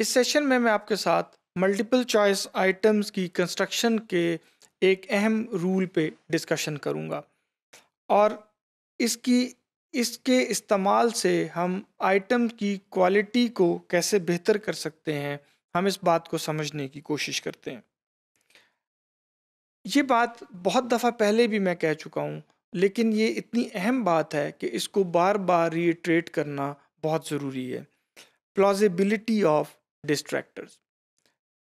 इस सेशन में मैं आपके साथ मल्टीपल चॉइस आइटम्स की कंस्ट्रक्शन के एक अहम रूल पे डिस्कशन करूँगा और इसकी इसके इस्तेमाल से हम आइटम की क्वालिटी को कैसे बेहतर कर सकते हैं हम इस बात को समझने की कोशिश करते हैं ये बात बहुत दफ़ा पहले भी मैं कह चुका हूँ लेकिन ये इतनी अहम बात है कि इसको बार बार रिट्रेट करना बहुत ज़रूरी है प्लॉजिबिलिटी ऑफ डिस्ट्रैक्टर्स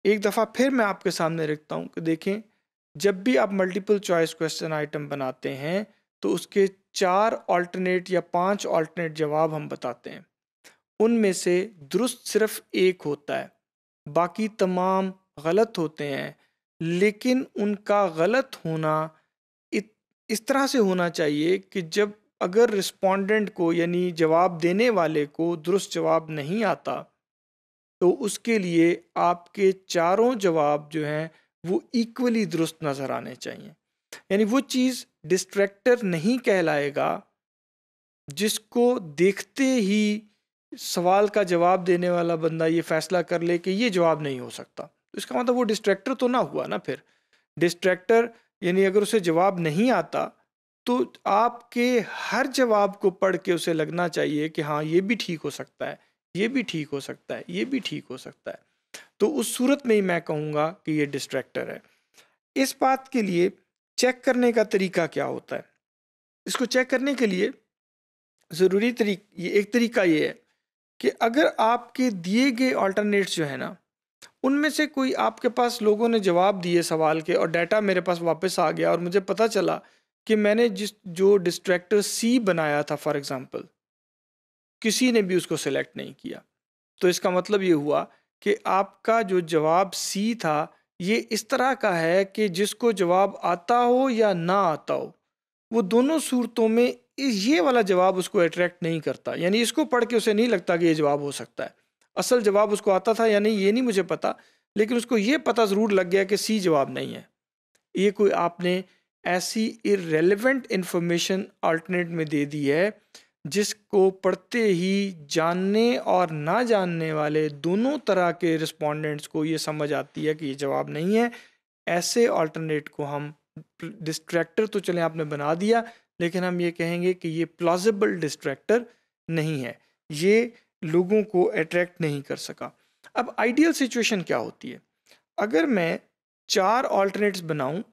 एक दफ़ा फिर मैं आपके सामने रखता हूँ कि देखें जब भी आप मल्टीपल चॉइस क्वेश्चन आइटम बनाते हैं तो उसके चार ऑल्टरनेट या पांच ऑल्टरनेट जवाब हम बताते हैं उनमें से दुरुस्त सिर्फ एक होता है बाकी तमाम गलत होते हैं लेकिन उनका गलत होना इस तरह से होना चाहिए कि जब अगर रिस्पोंडेंट को यानी जवाब देने वाले को दुरुस्त जवाब नहीं आता तो उसके लिए आपके चारों जवाब जो हैं वो इक्वली दुरुस्त नज़र आने चाहिए यानी वो चीज़ डिस्ट्रैक्टर नहीं कहलाएगा जिसको देखते ही सवाल का जवाब देने वाला बंदा ये फैसला कर ले कि ये जवाब नहीं हो सकता तो इसका मतलब वो डिस्ट्रैक्टर तो ना हुआ ना फिर डिस्ट्रैक्टर यानी अगर उसे जवाब नहीं आता तो आपके हर जवाब को पढ़ के उसे लगना चाहिए कि हाँ ये भी ठीक हो सकता है ये भी ठीक हो सकता है ये भी ठीक हो सकता है तो उस सूरत में ही मैं कहूँगा कि ये डिस्ट्रैक्टर है इस बात के लिए चेक करने का तरीका क्या होता है इसको चेक करने के लिए ज़रूरी तरीक ये एक तरीका ये है कि अगर आपके दिए गए ऑल्टरनेट्स जो है ना उनमें से कोई आपके पास लोगों ने जवाब दिए सवाल के और डाटा मेरे पास वापस आ गया और मुझे पता चला कि मैंने जिस जो डिस्ट्रैक्टर सी बनाया था फॉर एग्ज़ाम्पल किसी ने भी उसको सिलेक्ट नहीं किया तो इसका मतलब ये हुआ कि आपका जो जवाब सी था ये इस तरह का है कि जिसको जवाब आता हो या ना आता हो वो दोनों सूरतों में ये वाला जवाब उसको अट्रैक्ट नहीं करता यानी इसको पढ़ के उसे नहीं लगता कि ये जवाब हो सकता है असल जवाब उसको आता था या नहीं ये नहीं मुझे पता लेकिन उसको ये पता ज़रूर लग गया कि सी जवाब नहीं है ये कोई आपने ऐसी इरेलीवेंट इन्फॉर्मेशन अल्टरनेट में दे दी है जिसको पढ़ते ही जानने और ना जानने वाले दोनों तरह के रिस्पोंडेंट्स को ये समझ आती है कि ये जवाब नहीं है ऐसे ऑल्टरनेट को हम डिस्ट्रैक्टर तो चले आपने बना दिया लेकिन हम ये कहेंगे कि ये प्लॉजिबल डिस्ट्रैक्टर नहीं है ये लोगों को अट्रैक्ट नहीं कर सका अब आइडियल सिचुएशन क्या होती है अगर मैं चार ऑल्टरनेट्स बनाऊँ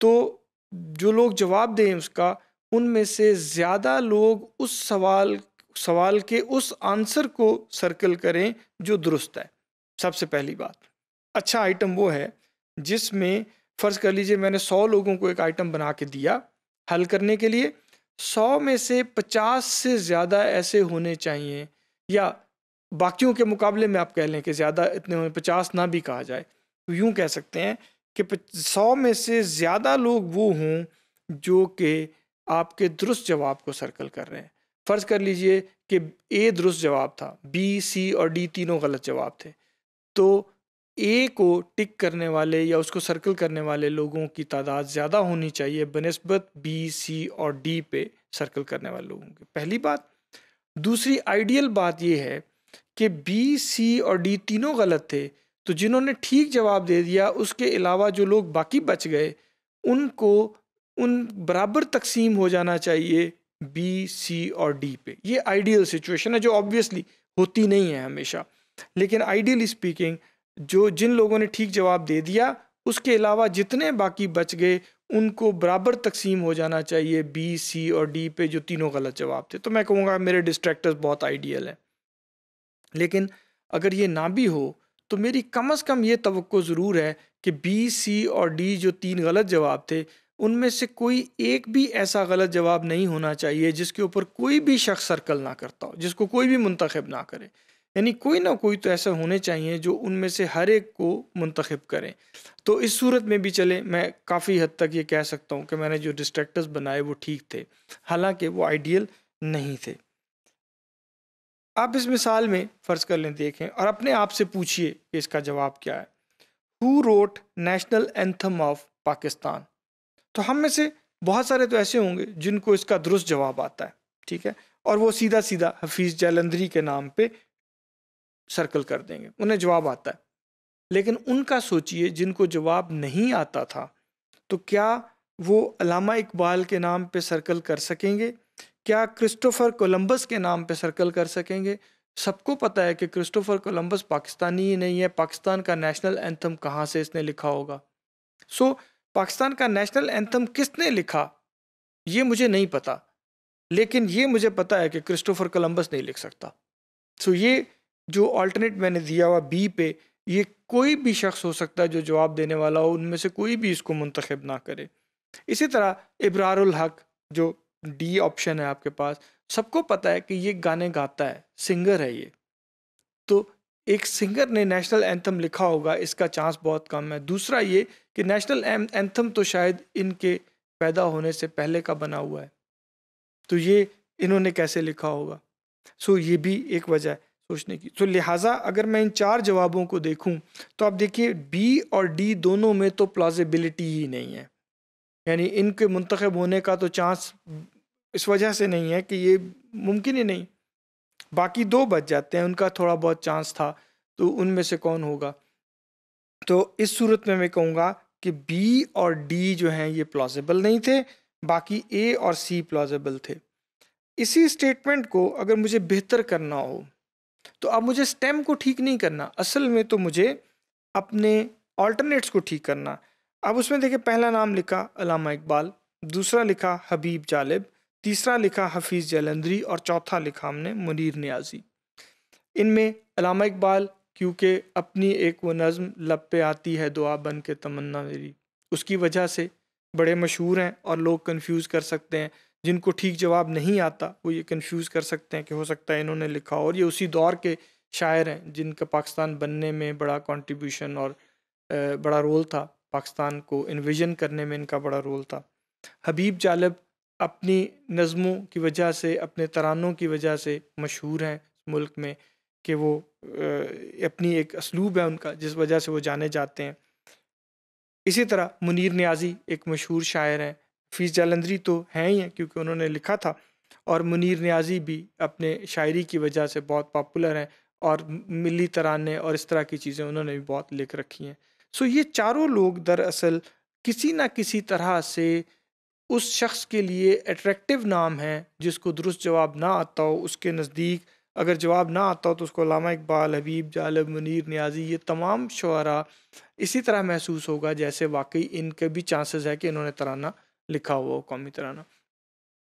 तो जो लोग जवाब दें उसका उनमें से ज़्यादा लोग उस सवाल सवाल के उस आंसर को सर्कल करें जो दुरुस्त है सबसे पहली बात अच्छा आइटम वो है जिसमें फ़र्ज़ कर लीजिए मैंने सौ लोगों को एक आइटम बना के दिया हल करने के लिए सौ में से पचास से ज़्यादा ऐसे होने चाहिए या बाकियों के मुकाबले में आप कह लें कि ज़्यादा इतने होने पचास ना भी कहा जाए तो यूँ कह सकते हैं कि सौ में से ज़्यादा लोग वो हों जो कि आपके दुरुस्त जवाब को सर्कल कर रहे हैं फ़र्ज़ कर लीजिए कि ए दुरुस्त जवाब था बी सी और डी तीनों गलत जवाब थे तो ए को टिक करने वाले या उसको सर्कल करने वाले लोगों की तादाद ज़्यादा होनी चाहिए बनस्बत बी सी और डी पे सर्कल करने वाले लोगों की पहली बात दूसरी आइडियल बात यह है कि बी सी और डी तीनों गलत थे तो जिन्होंने ठीक जवाब दे दिया उसके अलावा जो लोग बाकी बच गए उनको उन बराबर तकसीम हो जाना चाहिए बी सी और डी पे ये आइडियल सिचुएशन है जो ऑब्वियसली होती नहीं है हमेशा लेकिन आइडियली स्पीकिंग जो जिन लोगों ने ठीक जवाब दे दिया उसके अलावा जितने बाकी बच गए उनको बराबर तकसीम हो जाना चाहिए बी सी और डी पे जो तीनों गलत जवाब थे तो मैं कहूँगा मेरे डिस्ट्रैक्टर्स बहुत आइडियल हैं लेकिन अगर ये ना भी हो तो मेरी कम अज़ कम ये तो ज़रूर है कि बी सी और डी जो तीन गलत जवाब थे उनमें से कोई एक भी ऐसा गलत जवाब नहीं होना चाहिए जिसके ऊपर कोई भी शख्स सर्कल ना करता हो जिसको कोई भी मुंतखब ना करे यानी कोई ना कोई तो ऐसे होने चाहिए जो उनमें से हर एक को मंतखब करें तो इस सूरत में भी चले मैं काफ़ी हद तक ये कह सकता हूँ कि मैंने जो डिस्ट्रैक्टर्स बनाए वो ठीक थे हालांकि वो आइडियल नहीं थे आप इस मिसाल में फ़र्ज़ कर लें देखें और अपने आप से पूछिए कि इसका जवाब क्या है who wrote national anthem of Pakistan तो हम में से बहुत सारे तो ऐसे होंगे जिनको इसका दुरुस्त जवाब आता है ठीक है और वो सीधा सीधा हफीज़ जालंधरी के नाम पे सर्कल कर देंगे उन्हें जवाब आता है लेकिन उनका सोचिए जिनको जवाब नहीं आता था तो क्या वो अलामा इकबाल के नाम पे सर्कल कर सकेंगे क्या क्रिस्टोफर कोलंबस के नाम पे सर्कल कर सकेंगे सबको पता है कि क्रिस्टोफर कोलंबस पाकिस्तानी ही नहीं है पाकिस्तान का नेशनल एंथम कहाँ से इसने लिखा होगा सो so, पाकिस्तान का नेशनल एंथम किसने लिखा ये मुझे नहीं पता लेकिन ये मुझे पता है कि क्रिस्टोफर कोलंबस नहीं लिख सकता सो ये जो ऑल्टरनेट मैंने दिया हुआ बी पे ये कोई भी शख्स हो सकता है जो जवाब देने वाला हो उनमें से कोई भी इसको मंतखब ना करे इसी तरह इब्रारुल हक जो डी ऑप्शन है आपके पास सबको पता है कि ये गाने गाता है सिंगर है ये तो एक सिंगर ने नेशनल एंथम लिखा होगा इसका चांस बहुत कम है दूसरा ये कि नेशनल एंथम तो शायद इनके पैदा होने से पहले का बना हुआ है तो ये इन्होंने कैसे लिखा होगा सो ये भी एक वजह है सोचने की तो लिहाजा अगर मैं इन चार जवाबों को देखूं तो आप देखिए बी और डी दोनों में तो प्लाजिबिलिटी ही नहीं है यानी इनके मुंतखब होने का तो चांस इस वजह से नहीं है कि ये मुमकिन ही नहीं बाकी दो बच जाते हैं उनका थोड़ा बहुत चांस था तो उनमें से कौन होगा तो इस सूरत में मैं कहूँगा कि बी और डी जो हैं ये प्लॉजिबल नहीं थे बाकी ए और सी प्लॉजिबल थे इसी स्टेटमेंट को अगर मुझे बेहतर करना हो तो अब मुझे स्टेम को ठीक नहीं करना असल में तो मुझे अपने ऑल्टरनेट्स को ठीक करना अब उसमें देखिए पहला नाम लिखा अलामा इकबाल दूसरा लिखा हबीब जालिब तीसरा लिखा हफीज़ जलंदरी और चौथा लिखा हमने मुनीर न्याजी इनमें अलामा इकबाल क्योंकि अपनी एक वो नज़म लब पे आती है दुआ बन के तमन्ना मेरी उसकी वजह से बड़े मशहूर हैं और लोग कन्फ्यूज़ कर सकते हैं जिनको ठीक जवाब नहीं आता वो ये कन्फ्यूज़ कर सकते हैं कि हो सकता है इन्होंने लिखा और ये उसी दौर के शायर हैं जिनका पाकिस्तान बनने में बड़ा कॉन्ट्रीब्यूशन और बड़ा रोल था पाकिस्तान को इन्विजन करने में इनका बड़ा रोल था हबीब जालब अपनी नज़मों की वजह से अपने तरानों की वजह से मशहूर हैं मुल्क में कि वो अपनी एक असलूब है उनका जिस वजह से वो जाने जाते हैं इसी तरह मुनीर न्याजी एक मशहूर शायर हैं फीस जालंदरी तो हैं ही हैं क्योंकि उन्होंने लिखा था और मुनीर न्याजी भी अपने शायरी की वजह से बहुत पॉपुलर हैं और मिली तराने और इस तरह की चीज़ें उन्होंने भी बहुत लिख रखी हैं सो ये चारों लोग दरअसल किसी ना किसी तरह से उस शख्स के लिए अट्रैक्टिव नाम है जिसको दुरुस्त जवाब ना आता हो उसके नज़दीक अगर जवाब ना आता हो तो उसको लामा इकबाल हबीब जालब मुनीर न्याजी ये तमाम शुरा इसी तरह महसूस होगा जैसे वाकई इनके भी चांसेस है कि इन्होंने तराना लिखा हुआ हो कौमी तराना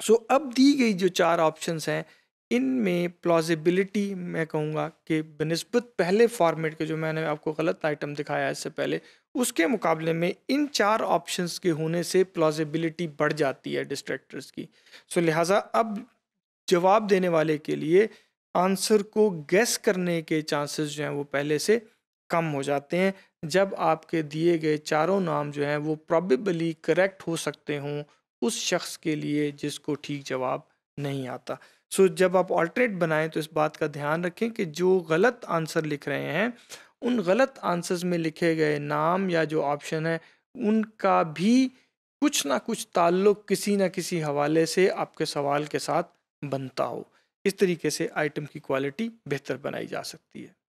सो अब दी गई जो चार ऑप्शंस हैं इनमें प्लॉजिबिलिटी मैं कहूँगा कि बनस्बत पहले फॉर्मेट के जो मैंने आपको गलत आइटम दिखाया इससे पहले उसके मुकाबले में इन चार ऑप्शंस के होने से प्लॉजिबिलिटी बढ़ जाती है डिस्ट्रैक्टर्स की सो लिहाजा अब जवाब देने वाले के लिए आंसर को गैस करने के चांसेस जो हैं वो पहले से कम हो जाते हैं जब आपके दिए गए चारों नाम जो हैं वो प्रॉबिबली करेक्ट हो सकते हों उस शख्स के लिए जिसको ठीक जवाब नहीं आता सो so, जब आप ऑल्ट्रेट बनाएं तो इस बात का ध्यान रखें कि जो गलत आंसर लिख रहे हैं उन गलत आंसर्स में लिखे गए नाम या जो ऑप्शन है उनका भी कुछ ना कुछ ताल्लुक किसी ना किसी हवाले से आपके सवाल के साथ बनता हो इस तरीके से आइटम की क्वालिटी बेहतर बनाई जा सकती है